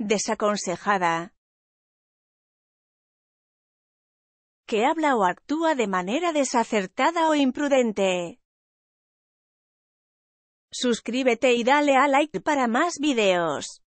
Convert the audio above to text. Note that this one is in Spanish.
desaconsejada, que habla o actúa de manera desacertada o imprudente. Suscríbete y dale a like para más videos.